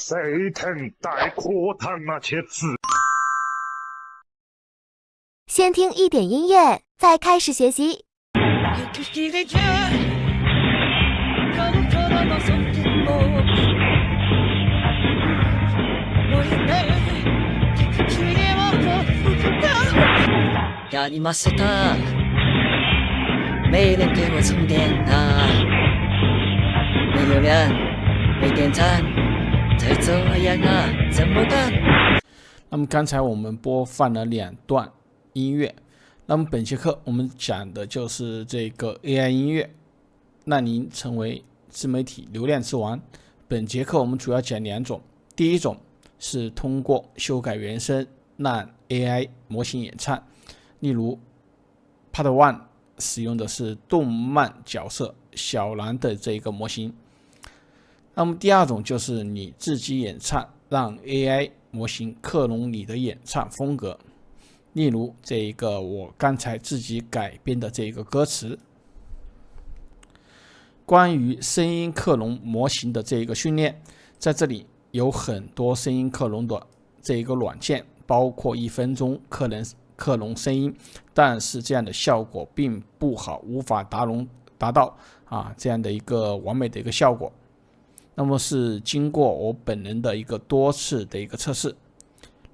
谁疼带哭他那些词？先听一点音乐，再开始学习。家里没电，没人给我充电啊！没有人，没点赞。啊，怎么办？那么刚才我们播放了两段音乐，那么本节课我们讲的就是这个 AI 音乐，让您成为自媒体流量之王。本节课我们主要讲两种，第一种是通过修改原声让 AI 模型演唱，例如 Part One 使用的是动漫角色小兰的这一个模型。那么第二种就是你自己演唱，让 AI 模型克隆你的演唱风格。例如这一个我刚才自己改编的这一个歌词。关于声音克隆模型的这一个训练，在这里有很多声音克隆的这一个软件，包括一分钟克隆克隆声音，但是这样的效果并不好，无法达融达到啊这样的一个完美的一个效果。那么是经过我本人的一个多次的一个测试。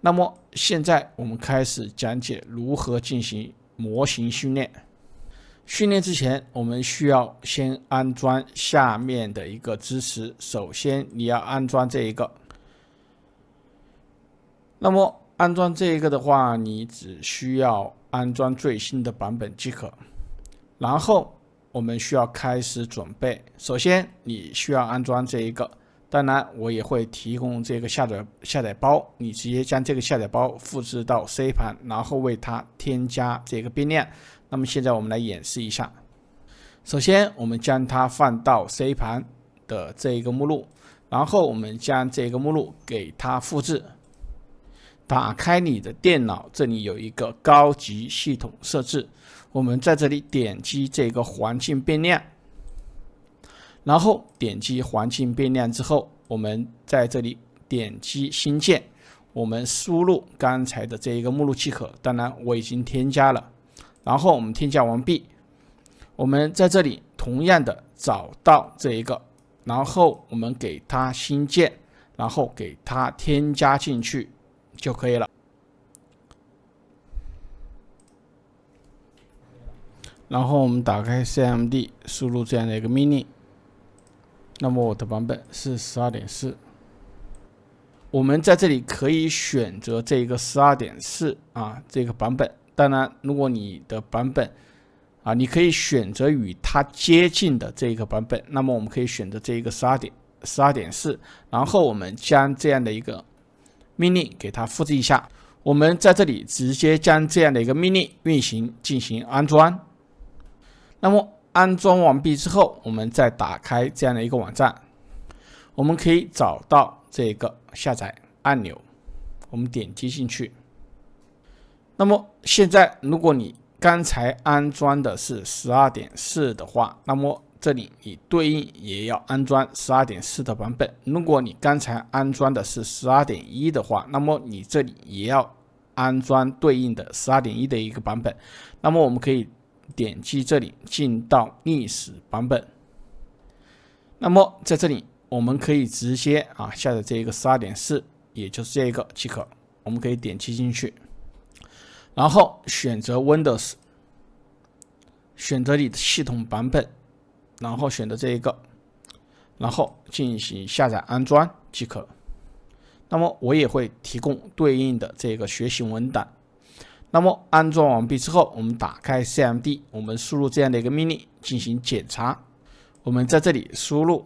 那么现在我们开始讲解如何进行模型训练。训练之前，我们需要先安装下面的一个支持。首先你要安装这一个。那么安装这一个的话，你只需要安装最新的版本即可。然后。我们需要开始准备。首先，你需要安装这一个，当然我也会提供这个下载下载包，你直接将这个下载包复制到 C 盘，然后为它添加这个变量。那么现在我们来演示一下。首先，我们将它放到 C 盘的这一个目录，然后我们将这个目录给它复制。打开你的电脑，这里有一个高级系统设置。我们在这里点击这个环境变量，然后点击环境变量之后，我们在这里点击新建，我们输入刚才的这一个目录即可。当然我已经添加了，然后我们添加完毕，我们在这里同样的找到这一个，然后我们给它新建，然后给它添加进去就可以了。然后我们打开 CMD，输入这样的一个命令。那么我的版本是12.4，我们在这里可以选择这一个12.4啊这个版本。当然，如果你的版本啊，你可以选择与它接近的这一个版本。那么我们可以选择这一个12.12.4，然后我们将这样的一个命令给它复制一下。我们在这里直接将这样的一个命令运行进行安装。那么安装完毕之后，我们再打开这样的一个网站，我们可以找到这个下载按钮，我们点击进去。那么现在，如果你刚才安装的是十二点四的话，那么这里你对应也要安装十二点四的版本。如果你刚才安装的是十二点一的话，那么你这里也要安装对应的十二点一的一个版本。那么我们可以。点击这里进到历史版本。那么在这里我们可以直接啊下载这一个12.4，也就是这一个即可。我们可以点击进去，然后选择 Windows，选择你的系统版本，然后选择这一个，然后进行下载安装即可。那么我也会提供对应的这个学习文档。那么安装完毕之后，我们打开 CMD，我们输入这样的一个命令进行检查。我们在这里输入，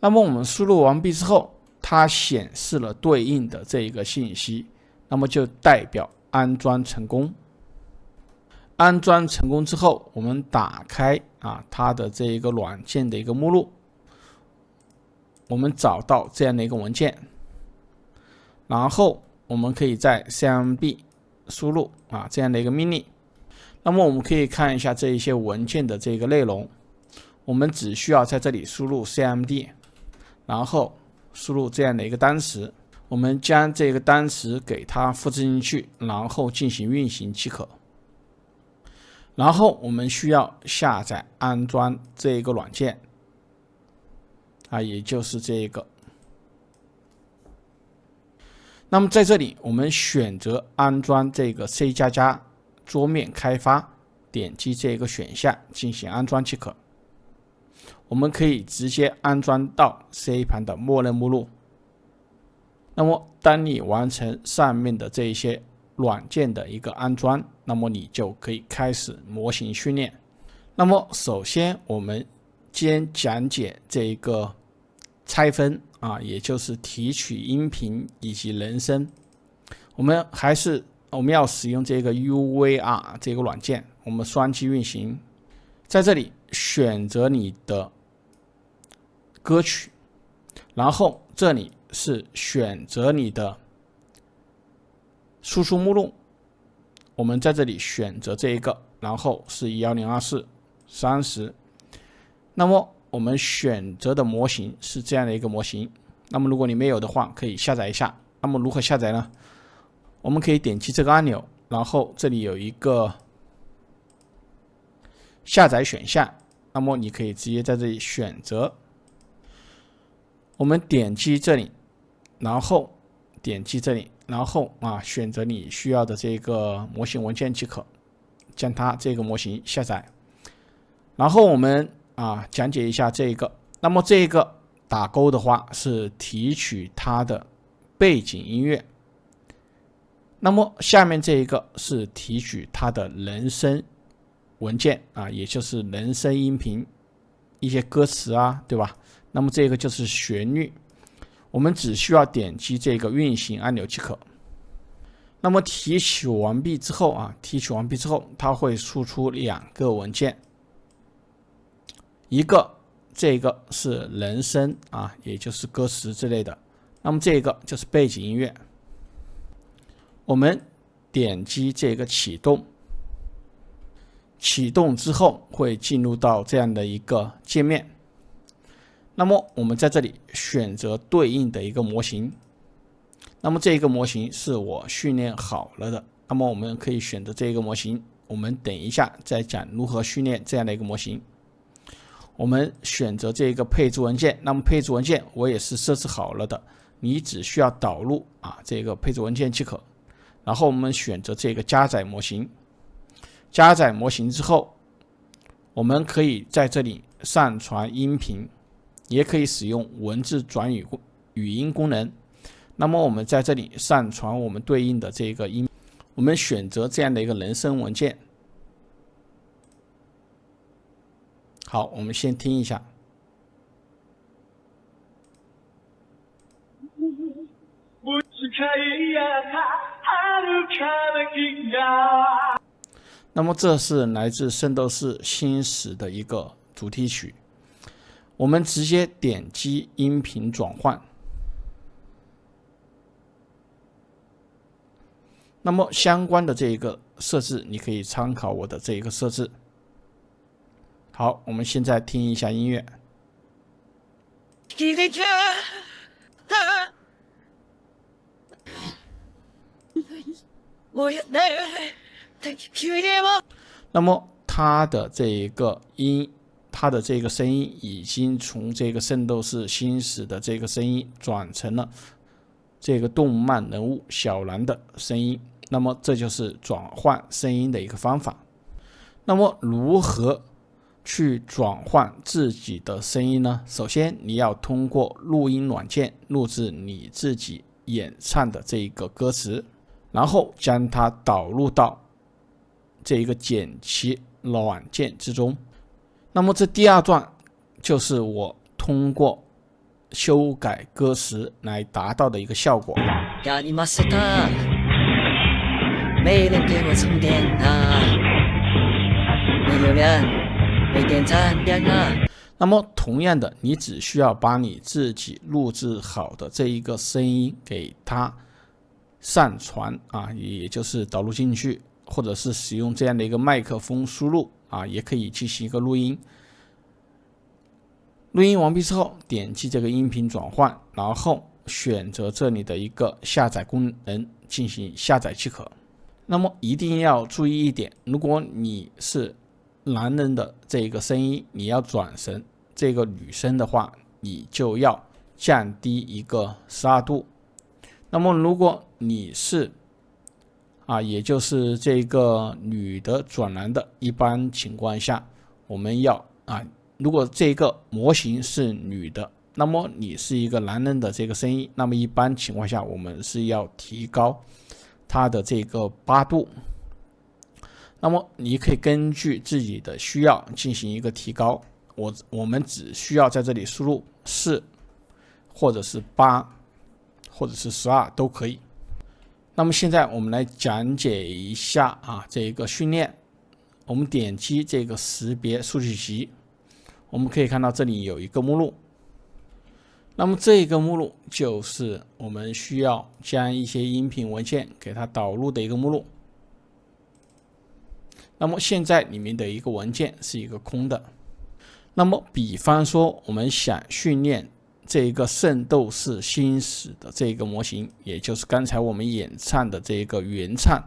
那么我们输入完毕之后，它显示了对应的这一个信息，那么就代表安装成功。安装成功之后，我们打开啊它的这一个软件的一个目录。我们找到这样的一个文件，然后我们可以在 CMD 输入啊这样的一个命令，那么我们可以看一下这一些文件的这个内容。我们只需要在这里输入 CMD，然后输入这样的一个单词，我们将这个单词给它复制进去，然后进行运行即可。然后我们需要下载安装这一个软件。啊，也就是这一个。那么在这里，我们选择安装这个 C 加加桌面开发，点击这个选项进行安装即可。我们可以直接安装到 C 盘的默认目录。那么，当你完成上面的这一些软件的一个安装，那么你就可以开始模型训练。那么，首先我们先讲解这一个。拆分啊，也就是提取音频以及人声。我们还是我们要使用这个 UVR 这个软件，我们双击运行，在这里选择你的歌曲，然后这里是选择你的输出目录，我们在这里选择这一个，然后是幺零二四三十，那么。我们选择的模型是这样的一个模型。那么，如果你没有的话，可以下载一下。那么，如何下载呢？我们可以点击这个按钮，然后这里有一个下载选项。那么，你可以直接在这里选择。我们点击这里，然后点击这里，然后啊，选择你需要的这个模型文件即可，将它这个模型下载。然后我们。啊，讲解一下这个。那么这个打勾的话是提取它的背景音乐。那么下面这一个是提取它的人声文件啊，也就是人声音频一些歌词啊，对吧？那么这个就是旋律。我们只需要点击这个运行按钮即可。那么提取完毕之后啊，提取完毕之后，它会输出两个文件。一个，这个是人声啊，也就是歌词之类的。那么这个就是背景音乐。我们点击这个启动，启动之后会进入到这样的一个界面。那么我们在这里选择对应的一个模型。那么这一个模型是我训练好了的。那么我们可以选择这一个模型。我们等一下再讲如何训练这样的一个模型。我们选择这个配置文件，那么配置文件我也是设置好了的，你只需要导入啊这个配置文件即可。然后我们选择这个加载模型，加载模型之后，我们可以在这里上传音频，也可以使用文字转语语音功能。那么我们在这里上传我们对应的这个音，我们选择这样的一个人声文件。好，我们先听一下。那么，这是来自《圣斗士星矢》的一个主题曲。我们直接点击音频转换。那么，相关的这一个设置，你可以参考我的这一个设置。好，我们现在听一下音乐。那么，他的这一个音，他的这个声音已经从这个《圣斗士星矢》的这个声音转成了这个动漫人物小兰的声音。那么，这就是转换声音的一个方法。那么，如何？去转换自己的声音呢？首先，你要通过录音软件录制你自己演唱的这一个歌词，然后将它导入到这一个剪辑软件之中。那么，这第二段就是我通过修改歌词来达到的一个效果。点赞，点赞。那么，同样的，你只需要把你自己录制好的这一个声音给它上传啊，也就是导入进去，或者是使用这样的一个麦克风输入啊，也可以进行一个录音。录音完毕之后，点击这个音频转换，然后选择这里的一个下载功能进行下载即可。那么，一定要注意一点，如果你是。男人的这个声音，你要转成这个女生的话，你就要降低一个十二度。那么，如果你是啊，也就是这个女的转男的，一般情况下，我们要啊，如果这个模型是女的，那么你是一个男人的这个声音，那么一般情况下，我们是要提高它的这个八度。那么你可以根据自己的需要进行一个提高。我我们只需要在这里输入四，或者是八，或者是十二都可以。那么现在我们来讲解一下啊这一个训练。我们点击这个识别数据集，我们可以看到这里有一个目录。那么这一个目录就是我们需要将一些音频文件给它导入的一个目录。那么现在里面的一个文件是一个空的。那么比方说，我们想训练这一个《圣斗士星矢》的这一个模型，也就是刚才我们演唱的这一个原唱，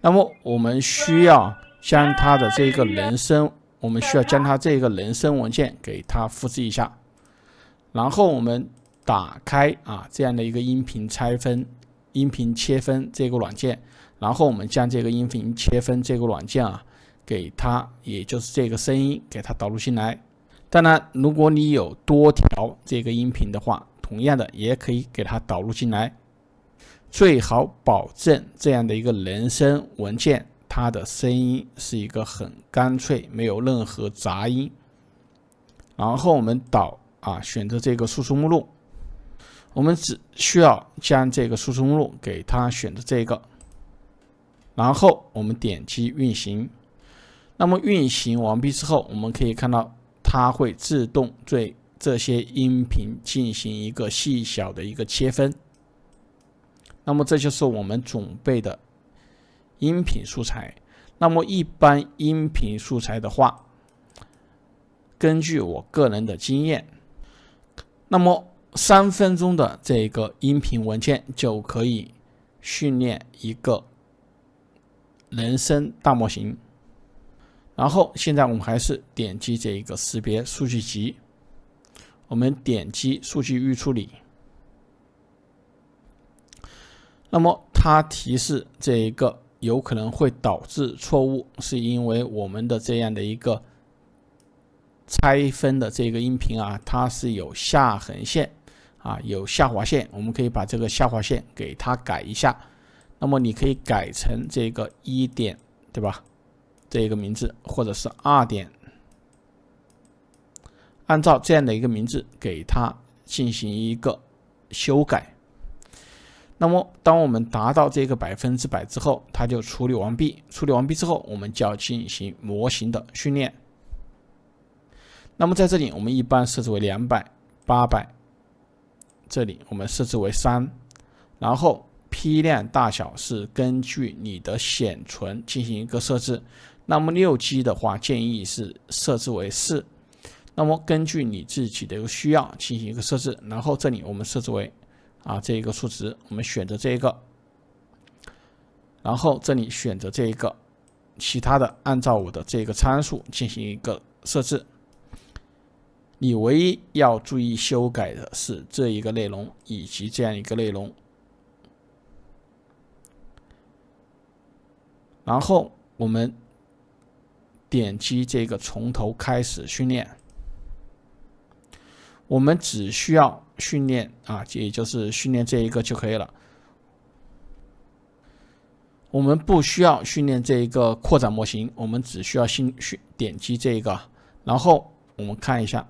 那么我们需要将它的这一个人声，我们需要将它这一个人声文件给它复制一下，然后我们打开啊这样的一个音频拆分、音频切分这个软件。然后我们将这个音频切分这个软件啊，给它，也就是这个声音给它导入进来。当然，如果你有多条这个音频的话，同样的也可以给它导入进来。最好保证这样的一个人声文件，它的声音是一个很干脆，没有任何杂音。然后我们导啊，选择这个输出目录，我们只需要将这个输出目录给它选择这个。然后我们点击运行，那么运行完毕之后，我们可以看到它会自动对这些音频进行一个细小的一个切分。那么这就是我们准备的音频素材。那么一般音频素材的话，根据我个人的经验，那么三分钟的这个音频文件就可以训练一个。人生大模型，然后现在我们还是点击这一个识别数据集，我们点击数据预处理。那么它提示这一个有可能会导致错误，是因为我们的这样的一个拆分的这个音频啊，它是有下横线啊，有下划线，我们可以把这个下划线给它改一下。那么你可以改成这个一点，对吧？这一个名字，或者是二点，按照这样的一个名字给它进行一个修改。那么，当我们达到这个百分之百之后，它就处理完毕。处理完毕之后，我们就要进行模型的训练。那么在这里，我们一般设置为两百、八百。这里我们设置为三，然后。批量大小是根据你的显存进行一个设置，那么六 G 的话建议是设置为四，那么根据你自己的一个需要进行一个设置，然后这里我们设置为啊这一个数值，我们选择这一个，然后这里选择这一个，其他的按照我的这个参数进行一个设置，你唯一要注意修改的是这一个内容以及这样一个内容。然后我们点击这个从头开始训练，我们只需要训练啊，也就是训练这一个就可以了。我们不需要训练这一个扩展模型，我们只需要新训点击这一个，然后我们看一下。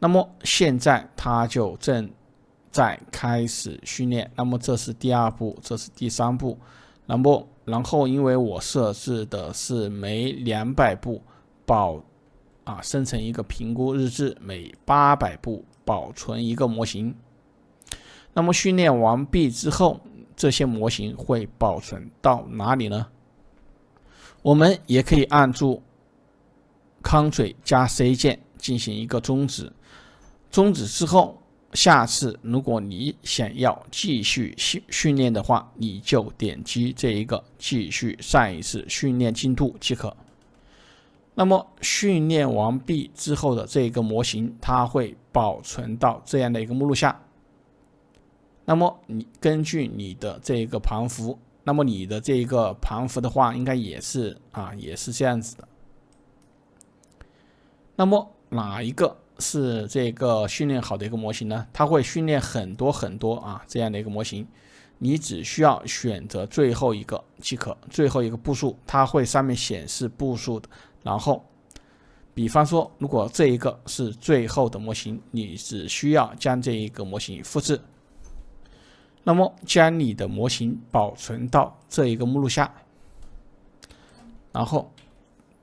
那么现在它就正在开始训练。那么这是第二步，这是第三步。那么然后因为我设置的是每两百步保啊生成一个评估日志，每八百步保存一个模型。那么训练完毕之后，这些模型会保存到哪里呢？我们也可以按住 Ctrl 加 C 键进行一个终止。终止之后。下次如果你想要继续训训练的话，你就点击这一个继续上一次训练进度即可。那么训练完毕之后的这一个模型，它会保存到这样的一个目录下。那么你根据你的这一个盘符，那么你的这一个盘符的话，应该也是啊，也是这样子的。那么哪一个？是这个训练好的一个模型呢，它会训练很多很多啊这样的一个模型，你只需要选择最后一个即可。最后一个步数，它会上面显示步数的。然后，比方说，如果这一个是最后的模型，你只需要将这一个模型复制，那么将你的模型保存到这一个目录下，然后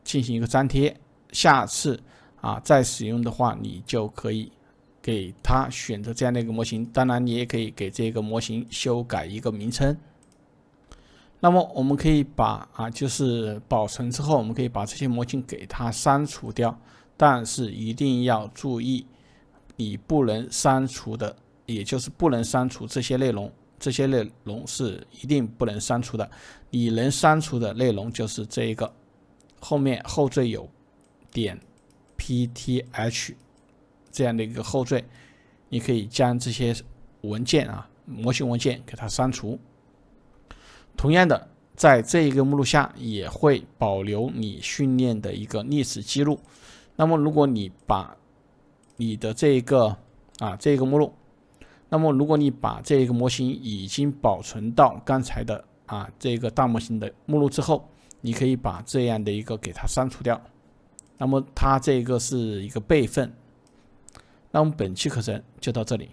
进行一个粘贴，下次。啊，再使用的话，你就可以给它选择这样的一个模型。当然，你也可以给这个模型修改一个名称。那么，我们可以把啊，就是保存之后，我们可以把这些模型给它删除掉。但是一定要注意，你不能删除的，也就是不能删除这些内容。这些内容是一定不能删除的。你能删除的内容就是这一个，后面后缀有点。pth 这样的一个后缀，你可以将这些文件啊模型文件给它删除。同样的，在这一个目录下也会保留你训练的一个历史记录。那么，如果你把你的这一个啊这个目录，那么如果你把这一个模型已经保存到刚才的啊这个大模型的目录之后，你可以把这样的一个给它删除掉。那么它这个是一个备份，那我们本期课程就到这里。